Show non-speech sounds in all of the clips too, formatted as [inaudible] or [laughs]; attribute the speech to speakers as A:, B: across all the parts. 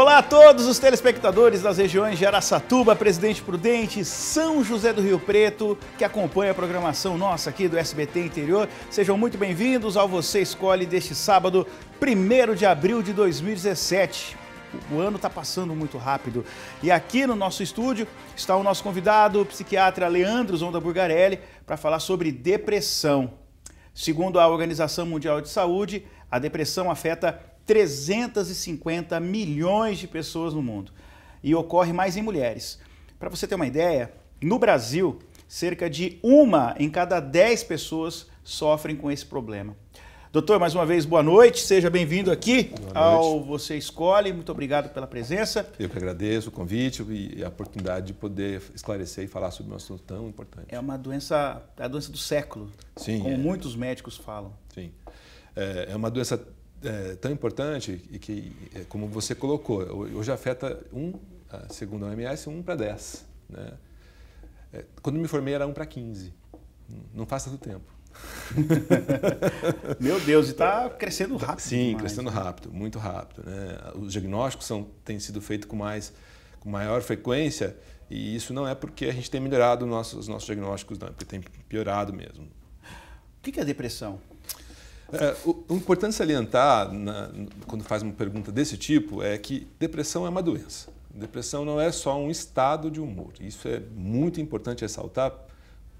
A: Olá a todos os telespectadores das regiões de Araçatuba, Presidente Prudente, São José do Rio Preto, que acompanha a programação nossa aqui do SBT Interior. Sejam muito bem-vindos ao Você Escolhe deste sábado, 1 de abril de 2017. O ano está passando muito rápido. E aqui no nosso estúdio está o nosso convidado, o psiquiatra Leandro Zonda Burgarelli, para falar sobre depressão. Segundo a Organização Mundial de Saúde, a depressão afeta 350 milhões de pessoas no mundo e ocorre mais em mulheres. Para você ter uma ideia, no Brasil, cerca de uma em cada dez pessoas sofrem com esse problema. Doutor, mais uma vez, boa noite, seja bem-vindo aqui ao Você Escolhe. Muito obrigado pela presença. Eu que
B: agradeço o convite e a oportunidade de poder esclarecer e falar sobre um assunto tão importante. É uma doença, é a doença do século, Sim, como é. muitos médicos falam. É, é uma doença é, tão importante e que, é, como você colocou, hoje afeta um, segundo a OMS, 1 para 10. Né? É, quando me formei era 1 para 15. Não passa do tempo.
A: [laughs] Meu Deus, e está crescendo
B: rápido. Sim, demais, crescendo né? rápido, muito rápido. Né? Os diagnósticos são, têm sido feitos com, mais, com maior frequência e isso não é porque a gente tem melhorado nossos os nossos diagnósticos, não, é porque tem piorado mesmo. O que é depressão? É, o, o, importante salientar, na, quando faz uma pergunta desse tipo, é que depressão é uma doença. Depressão não é só um estado de humor. Isso é muito importante ressaltar,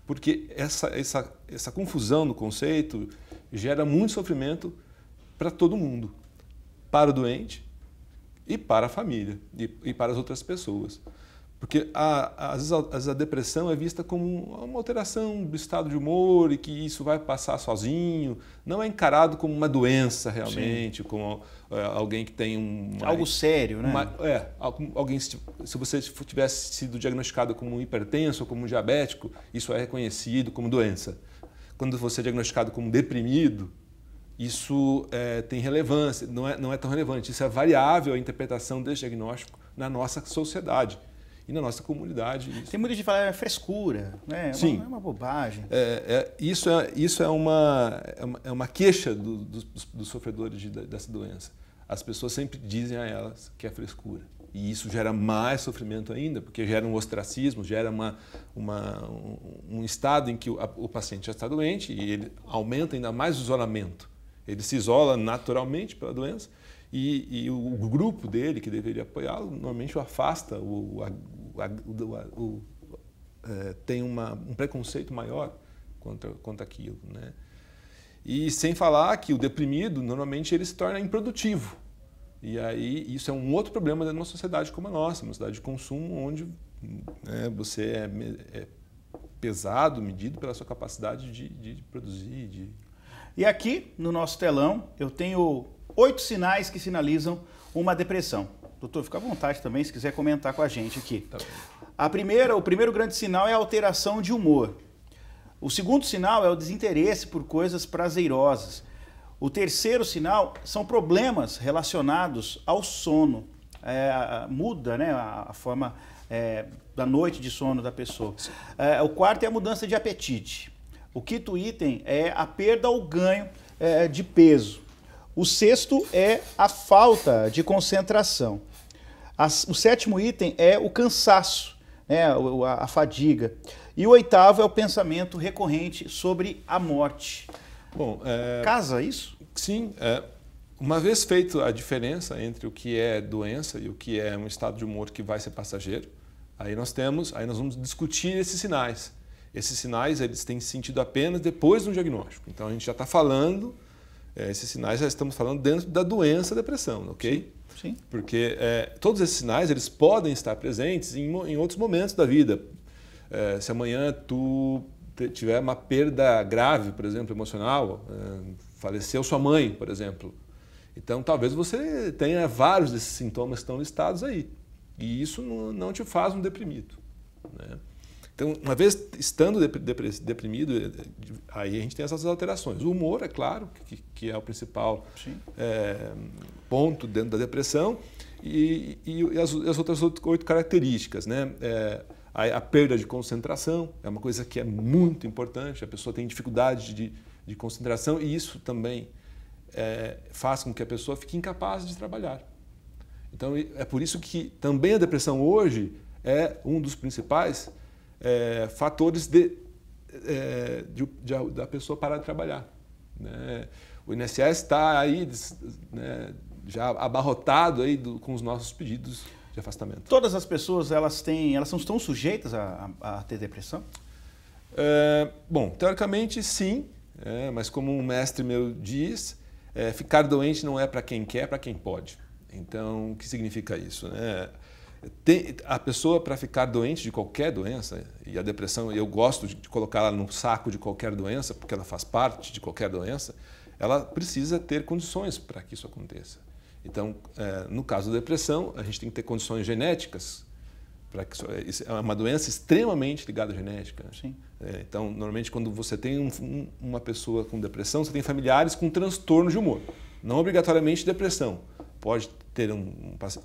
B: porque essa, essa, essa confusão no conceito gera muito sofrimento para todo mundo, para o doente e para a família e, e para as outras pessoas. Porque a, às vezes a, a, depressão é vista como uma alteração do estado de humor e que isso vai passar sozinho. Não é encarado como uma doença realmente, Sim. como é, alguém que tem um. Algo sério, né? Uma, é, alguém, se, se você tivesse sido diagnosticado como um hipertenso ou como um diabético, isso é reconhecido como doença. Quando você é diagnosticado como deprimido, isso é, tem relevância, não é, não é tão relevante. Isso é variável a interpretação desse diagnóstico na nossa sociedade e na nossa comunidade. Isso. Tem muita gente que fala é frescura, né? É Sim. Uma, é
A: uma bobagem.
B: É, é, isso é, isso é, uma, é, uma, é uma queixa do, do, dos, dos, sofredores de, dessa doença. As pessoas sempre dizem a elas que é frescura. E isso gera mais sofrimento ainda, porque gera um ostracismo, gera uma, uma, um, estado em que o, o paciente já está doente e ele aumenta ainda mais o isolamento. Ele se isola naturalmente pela doença e, e, o grupo dele, que deveria apoiá-lo, normalmente o afasta, o, o, o, é, tem uma, um preconceito maior contra, contra aquilo. Né? E sem falar que o deprimido, normalmente, ele se torna improdutivo. E aí, isso é um outro problema de uma sociedade como a nossa, uma sociedade de consumo, onde né, você é, é pesado, medido
A: pela sua capacidade de, de produzir, de e aqui no nosso telão eu tenho oito sinais que sinalizam uma depressão. Doutor, fica à vontade também se quiser comentar com a gente aqui. Tá a primeira, o primeiro grande sinal é a alteração de humor. O segundo sinal é o desinteresse por coisas prazerosas. O terceiro sinal são problemas relacionados ao sono. É, muda né, a, forma é, da noite de sono da pessoa. É, o quarto é a mudança de apetite. O quinto item é a perda ou ganho é, de peso. O sexto é a falta de concentração. As, o sétimo item é o cansaço, né, a, a fadiga. E o oitavo é o pensamento recorrente sobre a morte. Bom, é... casa isso? Sim.
B: É... Uma vez feito a diferença entre o que é doença e o que é um estado de humor que vai ser passageiro, aí nós temos, aí nós vamos discutir esses sinais. Esses sinais eles têm sentido apenas depois do diagnóstico. Então a gente já está falando, é, esses sinais já estamos falando dentro da doença depressão, ok? Sim. Sim. Porque é, todos esses sinais eles podem estar presentes em, em outros momentos da vida. É, se amanhã tu tiver uma perda grave, por exemplo, emocional, é, faleceu sua mãe, por exemplo. Então talvez você tenha vários desses sintomas que estão listados aí. E isso não te faz um deprimido. Né? Então, uma vez estando deprimido, eh, aí a gente tem essas alterações. O humor, é claro, que, que é o principal é, ponto dentro da depressão, e, e as, as, outras oito características, né? É, eh, a, a, perda de concentração é uma coisa que é muito importante, a pessoa tem dificuldade de, de concentração e isso também é, faz com que a pessoa fique incapaz de trabalhar. Então, é por isso que também a depressão hoje é um dos principais é, fatores de, é, de, de, da pessoa parar de trabalhar. Né? O INSS está aí
A: né, já abarrotado aí do, com os nossos pedidos de afastamento. Todas as pessoas elas têm, elas estão sujeitas a, a ter depressão? É, bom, teoricamente sim, é, mas como um mestre meu diz, é, ficar
B: doente não é para quem quer, é para quem pode. Então, o que significa isso? Né? Tem, a pessoa, para ficar doente de qualquer doença, e a depressão, eu gosto de colocar ela no saco de qualquer doença, porque ela faz parte de qualquer doença, ela precisa ter condições para que isso aconteça. Então, é, no caso da depressão, a gente tem que ter condições genéticas. Para que é, isso, é uma doença extremamente ligada à genética. Sim. É, então, normalmente, quando você tem um, uma pessoa com depressão, você tem familiares com transtorno de humor. Não obrigatoriamente depressão pode ter um,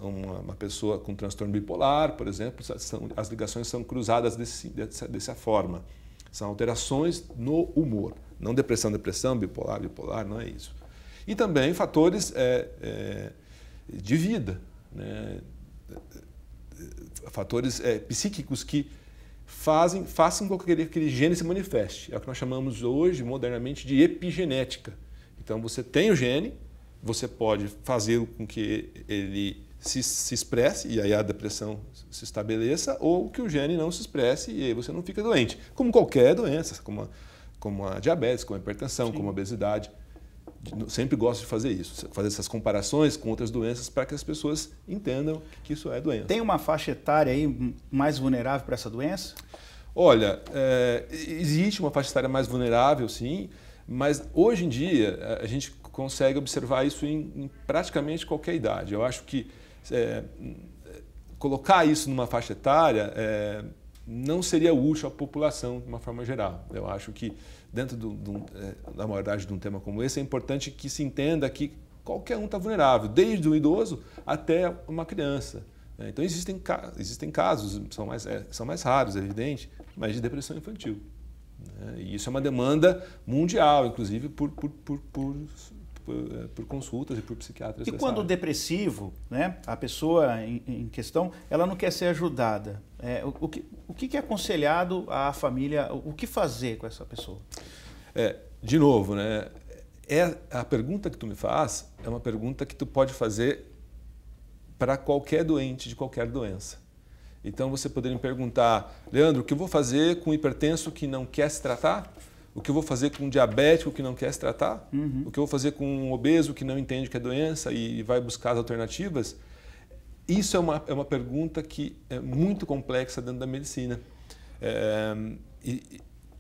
B: uma, uma, pessoa com transtorno bipolar, por exemplo, são, as ligações são cruzadas desse, dessa, dessa forma. São alterações no humor. Não depressão, depressão, bipolar, bipolar, não é isso. E também fatores é, é, de vida, né? fatores é, psíquicos que fazem, façam com que aquele, aquele gene se manifeste. É o que nós chamamos hoje, modernamente, de epigenética. Então você tem o gene, você pode fazer com que ele se, se, expresse e aí a depressão se estabeleça, ou que o gene não se expresse e aí você não fica doente. Como qualquer doença, como a, como a diabetes, como a hipertensão, Sim. como a obesidade. Sempre gosto de fazer
A: isso, fazer essas comparações com outras doenças para que as pessoas entendam que isso é doença. Tem uma faixa etária aí mais vulnerável para essa doença? Olha, é, existe
B: uma faixa etária mais vulnerável, sim, mas hoje em dia a gente consegue observar isso em, em praticamente qualquer idade. Eu acho que é, colocar isso numa faixa etária é, não seria útil à população de uma forma geral. Eu acho que dentro do, do, é, da maioridade de um tema como esse é importante que se entenda que qualquer um está vulnerável, desde um idoso até uma criança. Né? Então existem, existem casos, são mais, é, são mais raros, é evidente, mas de depressão infantil. Né? E isso é uma demanda mundial, inclusive por, por, por, por por, eh, por
A: consultas e por psiquiatras. E quando área. o depressivo, né, a pessoa em, em, questão, ela não quer ser ajudada, é, o, o, que, o que é aconselhado à família, o, o que fazer com essa pessoa?
B: É, de novo, né, é, a pergunta que tu me faz é uma pergunta que tu pode fazer para qualquer doente de qualquer doença. Então, você poderia me perguntar, Leandro, o que eu vou fazer com um hipertenso que não quer se tratar? O que eu vou fazer com um diabético que não quer se tratar? Uhum. O que eu vou fazer com um obeso que não entende que é doença e vai buscar as alternativas? Isso é uma, é uma pergunta que é muito complexa dentro da medicina. É, e,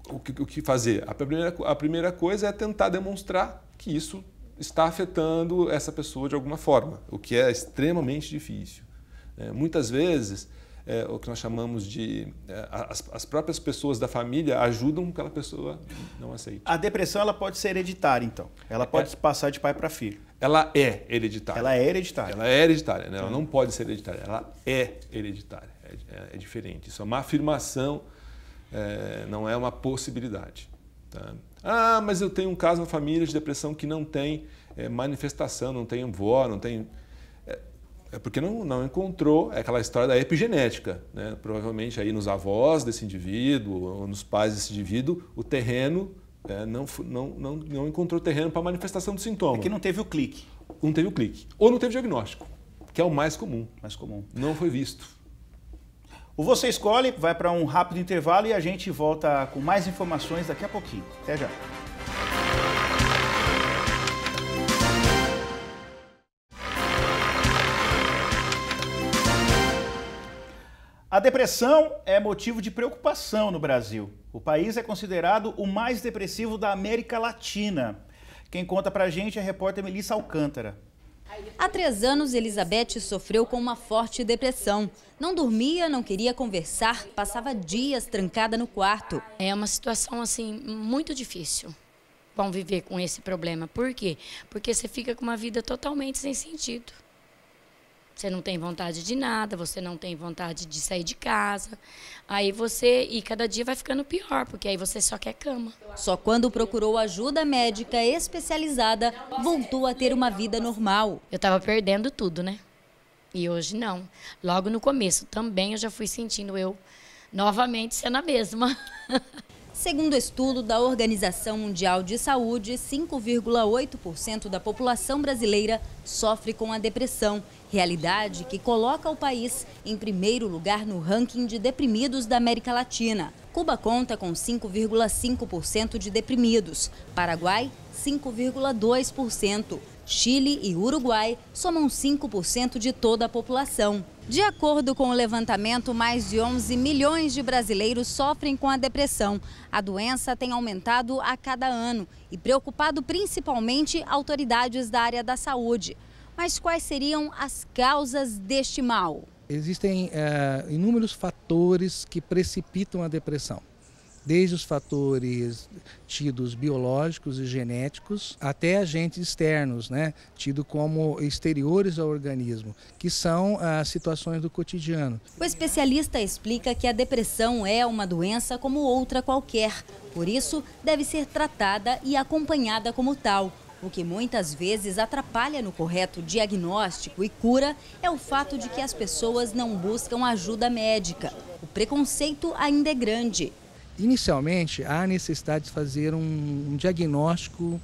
B: o que, o que, fazer? A primeira, a primeira coisa é tentar demonstrar que isso está afetando essa pessoa de alguma forma, o que é extremamente difícil. É, muitas vezes, é, o que nós chamamos de. É, as, as, próprias pessoas da família ajudam que aquela
A: pessoa não aceite. A depressão ela pode ser hereditária, então. Ela pode é, passar de pai para filho. Ela é hereditária. Ela é hereditária. Ela é hereditária, né? ela não pode ser hereditária, ela é
B: hereditária. É, é, é diferente. Isso é uma afirmação, é, não é uma possibilidade. Tá? Ah, mas eu tenho um caso na família de depressão que não tem manifestação, não tem vó, não tem é porque não, não encontrou aquela história da epigenética. Né? Provavelmente aí nos avós desse indivíduo, ou nos pais desse indivíduo, o terreno é, não, não, não, não encontrou terreno para manifestação do sintoma. É que não teve o clique.
A: Não teve o clique. Ou não teve diagnóstico, que é o mais comum. Mais comum. Não foi visto. O Você Escolhe vai para um rápido intervalo e a gente volta com mais informações daqui a pouquinho. Até já. A depressão é motivo de preocupação no Brasil. O país é considerado o mais depressivo da América Latina. Quem conta pra gente é a repórter Melissa Alcântara.
C: Há três anos, Elizabeth sofreu com uma forte depressão. Não dormia, não queria conversar, passava dias trancada no quarto. É uma situação, assim, muito difícil conviver com esse problema. Por quê? Porque você fica com uma vida totalmente sem sentido. Você não tem vontade de nada, você não tem vontade de sair de casa. Aí você, e cada dia vai ficando pior, porque aí você só quer cama. Só quando procurou ajuda médica especializada, voltou a ter uma vida normal. Eu estava perdendo tudo, né? E hoje não. Logo no começo também eu já fui sentindo eu novamente sendo a mesma. [laughs] Segundo estudo da Organização Mundial de Saúde, 5,8% da população brasileira sofre com a depressão realidade que coloca o país em primeiro lugar no ranking de deprimidos da América Latina. Cuba conta com 5,5% de deprimidos, Paraguai 5,2%. Chile e Uruguai somam 5% de toda a população. De acordo com o levantamento, mais de 11 milhões de brasileiros sofrem com a depressão. A doença tem aumentado a cada ano e preocupado principalmente autoridades da área da saúde. Mas quais seriam as causas deste mal? Existem é, inúmeros fatores que precipitam a depressão desde os fatores tidos biológicos e genéticos até agentes externos, né, tido como exteriores ao organismo, que são as ah, situações do cotidiano. O especialista explica que a depressão é uma doença como outra qualquer, por isso deve ser tratada e acompanhada como tal. O que muitas vezes atrapalha no correto diagnóstico e cura é o fato de que as pessoas não buscam ajuda médica. O preconceito ainda é grande. Inicialmente, há necessidade de fazer um diagnóstico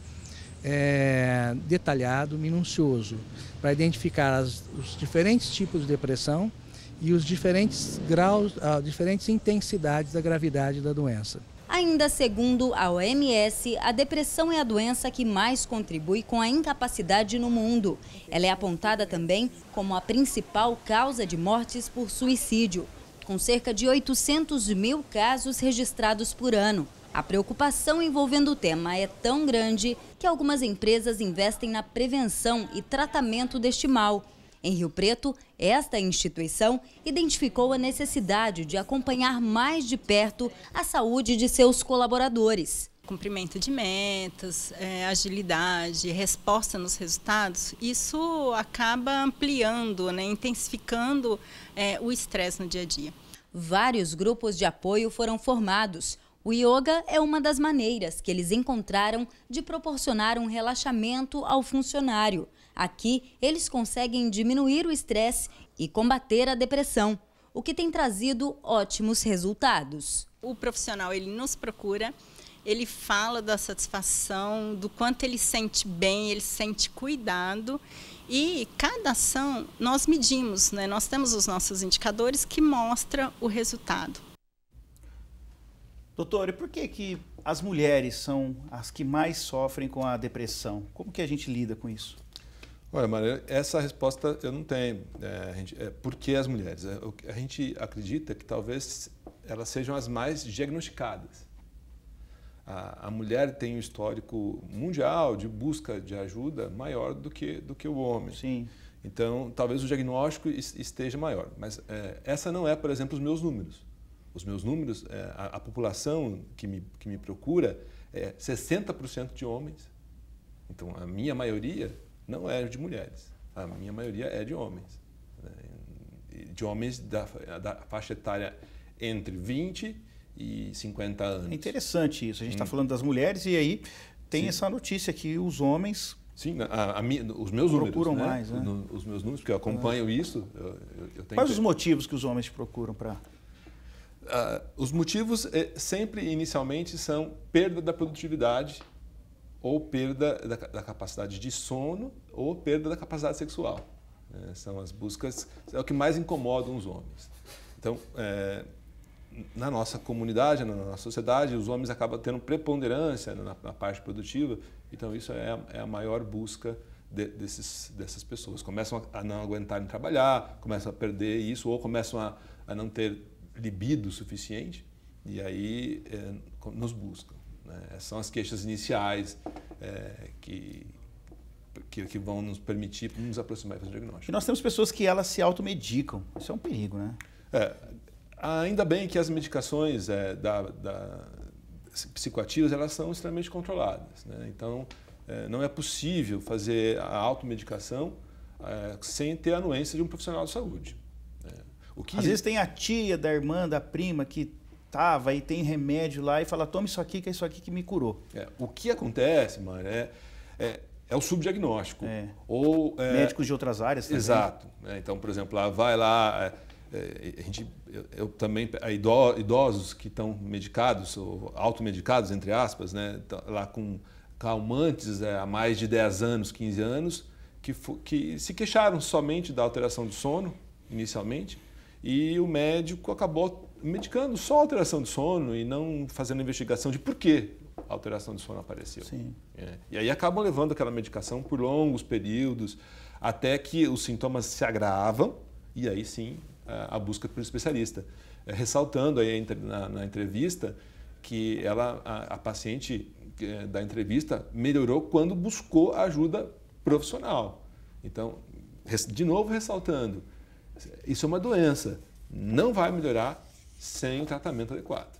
C: é, detalhado, minucioso, para identificar as, os diferentes tipos de depressão e os diferentes graus, uh, diferentes intensidades da gravidade da doença. Ainda segundo a OMS, a depressão é a doença que mais contribui com a incapacidade no mundo. Ela é apontada também como a principal causa de mortes por suicídio, com cerca de 800 mil casos registrados por ano. A preocupação envolvendo o tema é tão grande que algumas empresas investem na prevenção e tratamento deste mal em Rio Preto, esta instituição identificou a necessidade de acompanhar mais de perto a saúde de seus colaboradores cumprimento de metas, é, agilidade, resposta nos resultados, isso acaba ampliando, né, intensificando é, o estresse no dia a dia. Vários grupos de apoio foram formados. O yoga é uma das maneiras que eles encontraram de proporcionar um relaxamento ao funcionário. Aqui, eles conseguem diminuir o estresse e combater a depressão, o que tem trazido ótimos resultados. O profissional, ele nos procura, ele fala da satisfação, do quanto ele sente bem, ele sente cuidado e cada ação nós medimos, né? Nós temos os nossos indicadores que mostra o resultado.
A: Doutor, e por que que as mulheres são as que mais sofrem com a depressão? Como que a gente lida com isso? Olha, Maria, essa resposta eu não tenho. É, gente, é, por que as mulheres? É, a
B: gente acredita que talvez elas sejam as mais diagnosticadas. A, a, mulher tem um histórico mundial de busca de ajuda maior do que, do que o homem. Sim. Então, talvez o diagnóstico esteja maior. Mas é, essa não é, por exemplo, os meus números. Os meus números, é, a, a, população que me, que me procura é 60% de homens. Então, a minha maioria não é de mulheres. A minha maioria é de homens. Né? De homens da,
A: da faixa etária entre 20 e 50 anos. É interessante isso. A gente está hum. falando das mulheres e aí tem Sim. essa notícia que os homens Sim, a, a, os meus procuram números. Procuram né? mais, né? os meus
B: números, porque eu acompanho é. isso. Eu, eu Quais que... os motivos
A: que os homens procuram para. Uh,
B: ah, os motivos eh, sempre inicialmente são perda da produtividade ou perda da, da, capacidade de sono ou perda da capacidade sexual. É, são as buscas, é o que mais incomodam os homens. Então, é, na nossa comunidade, na nossa sociedade, os homens acabam tendo preponderância na, na parte produtiva, então isso é a, é a maior busca de, desses, dessas pessoas. Começam a não aguentarem trabalhar, começam a perder isso, ou começam a, a não ter libido suficiente, e aí é, nos buscam. Né? São as queixas iniciais é, que, que, que, vão nos permitir nos aproximar e fazer o diagnóstico. E nós
A: temos pessoas que elas se automedicam. Isso é um perigo, né? É, ainda bem que as medicações é, da, da, psicoativas
B: elas são extremamente controladas. Né? Então, é, não é possível fazer a
A: automedicação é, sem ter a anuência de um profissional de saúde. Né? O que... Às vezes tem a tia, da irmã, da prima que tava e tem remédio lá e fala, toma isso aqui, que é isso aqui que me curou. É, o que acontece, mano, é, é, é o subdiagnóstico. É. Ou, é, Médicos de outras áreas também. Exato.
B: Né, então, por exemplo, lá, vai lá, é, é, a gente, eu, eu também, idosos que estão medicados, ou automedicados, entre aspas, né, tá lá com calmantes há mais de 10 anos, 15 anos, que, que se queixaram somente da alteração do sono, inicialmente, e o médico acabou medicando só alteração de sono e não fazendo investigação de por que a alteração de sono apareceu. Sim. É. E aí acabam levando aquela medicação por longos períodos, até que os sintomas se agravam e aí sim a, busca por especialista. É, ressaltando aí na, na, entrevista que ela, a, a paciente é, da entrevista melhorou quando buscou ajuda profissional. Então, de novo ressaltando, isso é uma doença. Não
A: vai melhorar sem o tratamento adequado.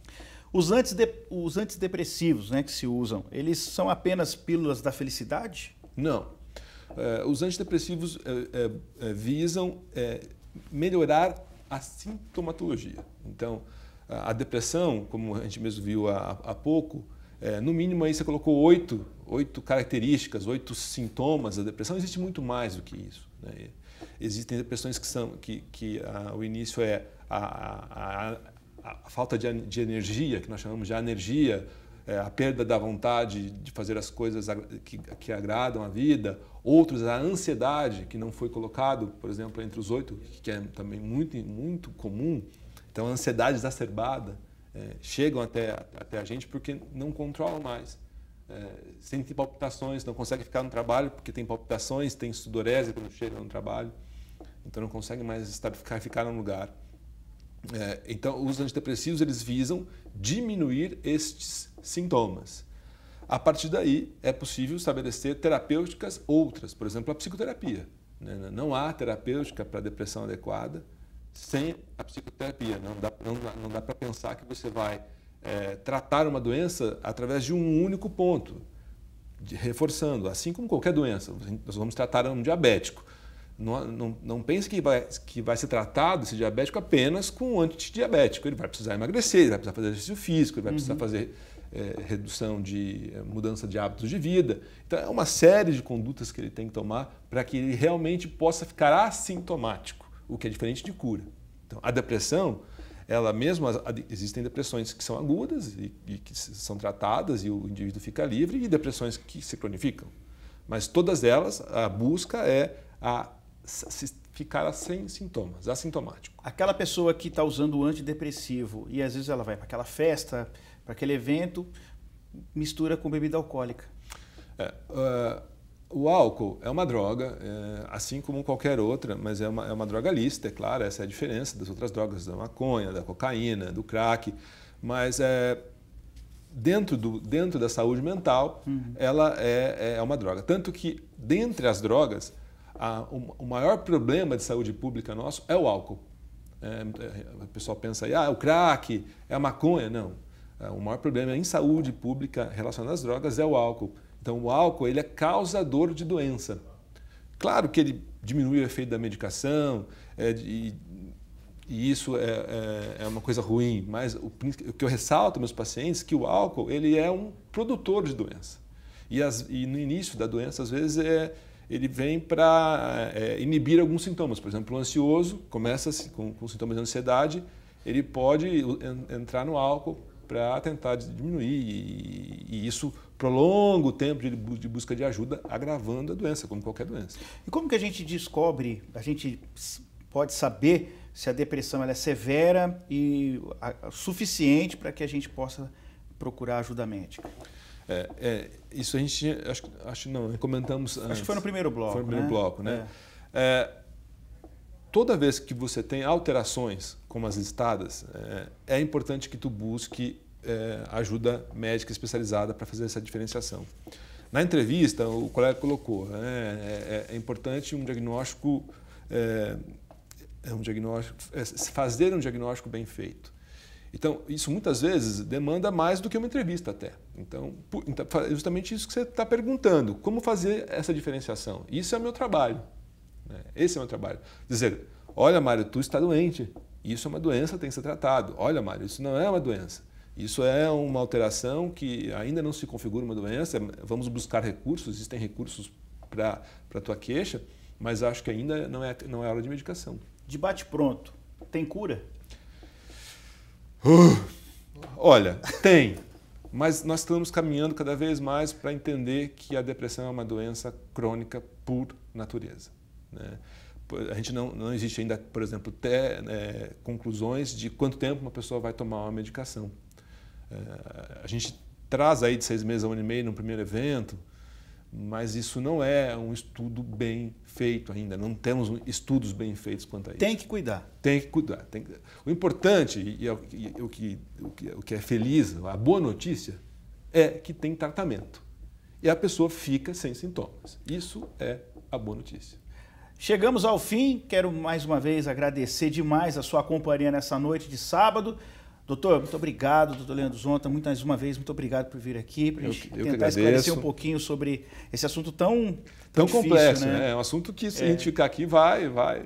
A: Os, antide... os antidepressivos né, que se usam, eles são apenas pílulas da felicidade? Não. Uh, os antidepressivos uh, uh, visam melhorar a
B: sintomatologia. Então, a depressão, como a gente mesmo viu há, há pouco, no mínimo aí você colocou oito, oito características, oito sintomas da depressão. Existe muito mais do que isso. Né? Existem depressões que são que, que ah, o início é a, a, a falta de, de, energia, que nós chamamos de energia, é, a perda da vontade de fazer as coisas que, que agradam a vida. Outros, a ansiedade, que não foi colocado, por exemplo, entre os oito, que é também muito, muito comum. Então, a ansiedade exacerbada. É, chegam até, até a gente porque não controlam mais. É, sente palpitações, não consegue ficar no trabalho porque tem palpitações, tem sudorese quando chega no trabalho, então não consegue mais ficar no lugar. É, então, os antidepressivos eles visam diminuir estes sintomas. A partir daí, é possível estabelecer terapêuticas outras, por exemplo, a psicoterapia. Né? Não há terapêutica para depressão adequada sem a psicoterapia. Não dá, não, não dá para pensar que você vai é, tratar uma doença através de um único ponto, de, reforçando, assim como qualquer doença, nós vamos tratar um diabético. Não, não, não, pense que vai, que vai ser tratado esse diabético apenas com um antidiabético. Ele vai precisar emagrecer, ele vai precisar fazer exercício físico, ele vai uhum. precisar fazer é, redução de é, mudança de hábitos de vida. Então, é uma série de condutas que ele tem que tomar para que ele realmente possa ficar assintomático, o que é diferente de cura. Então, a depressão, ela mesma existem depressões que são agudas e, e, que são tratadas e o indivíduo fica livre e depressões que se cronificam. Mas todas elas a busca
A: é a ficar sem sintomas, assintomático. Aquela pessoa que está usando o antidepressivo e às vezes ela vai para aquela festa, para aquele evento, mistura com bebida alcoólica. É, uh o álcool é uma droga,
B: é, assim como qualquer outra, mas é uma, é uma droga lícita, é claro, essa é a diferença das outras drogas, da maconha, da cocaína, do crack. Mas é, dentro, do, dentro da saúde mental, uhum. ela é, é, é uma droga. Tanto que, dentre as drogas, a, o, o, maior problema de saúde pública nosso é o álcool. É, o pessoal pensa aí, ah, o crack, é a maconha. Não. É, o maior problema em saúde pública relacionado às drogas é o álcool. Então, o álcool ele é causador de doença. Claro que ele diminui o efeito da medicação, é, e, e, isso é, é, é, uma coisa ruim, mas o, o que eu ressalto meus pacientes é que o álcool ele é um produtor de doença. E, as, e no início da doença, às vezes, é, ele vem para é, inibir alguns sintomas. Por exemplo, o ansioso começa com, com sintomas de ansiedade, ele pode entrar no álcool para tentar diminuir, e,
A: e isso prolonga o tempo de, busca de ajuda, agravando a doença, como qualquer doença. E como que a gente descobre, a gente pode saber se a depressão é severa e suficiente para que a gente possa procurar ajuda médica?
B: É, é,
A: isso a gente, acho, acho não, comentamos antes. Acho que foi no primeiro bloco, Foi no primeiro né? bloco, né?
B: É. é toda vez que você tem alterações, como as listadas, é, é importante que tu busque é, ajuda médica especializada para fazer essa diferenciação. Na entrevista, o colega colocou, né, é, é, é importante um diagnóstico, é, é um diagnóstico é, fazer um diagnóstico bem feito. Então, isso muitas vezes demanda mais do que uma entrevista até. Então, então justamente isso que você está perguntando, como fazer essa diferenciação. Isso é o meu trabalho. Né? Esse é o meu trabalho. Dizer, olha Mário, tu está doente. Isso é uma doença, tem que ser tratado. Olha Mário, isso não é uma doença. Isso é uma alteração que ainda não se configura uma doença. Vamos buscar recursos, existem recursos para a tua queixa, mas acho que ainda não é, não é hora de medicação. Debate pronto tem cura? Uh, olha, tem. Mas nós estamos caminhando cada vez mais para entender que a depressão é uma doença crônica por natureza. Né? A gente não, não existe ainda, por exemplo, até, conclusões de quanto tempo uma pessoa vai tomar uma medicação. Eh, a gente traz aí de seis meses a um ano e meio no primeiro evento, mas isso não é um estudo bem feito ainda. Não temos estudos bem feitos quanto a isso. Tem que cuidar. Tem que cuidar. Tem que... O importante, é e, é o, que, o, que, o que é feliz, a boa notícia, é
A: que tem tratamento. E a pessoa fica sem sintomas. Isso é a boa notícia. Chegamos ao fim. Quero mais uma vez agradecer demais a sua companhia nessa noite de sábado. Doutor, muito obrigado, doutor Leandro Zonta, muito, mais uma vez, muito obrigado por vir aqui, para a gente eu, tentar esclarecer um pouquinho sobre esse assunto tão, tão, tão difícil, complexo. Né? né? É um
B: assunto que, se é. a gente
A: ficar aqui, vai, vai,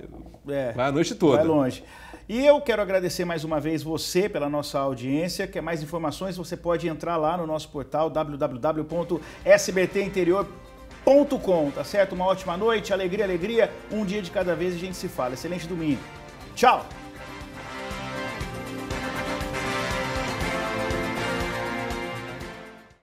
A: é, vai a noite toda. Vai longe. E eu quero agradecer mais uma vez você pela nossa audiência. Quer mais informações? Você pode entrar lá no nosso portal www.sbtinterior.com, tá certo? Uma ótima noite, alegria, alegria, um dia de cada vez a gente se fala. Excelente domingo. Tchau!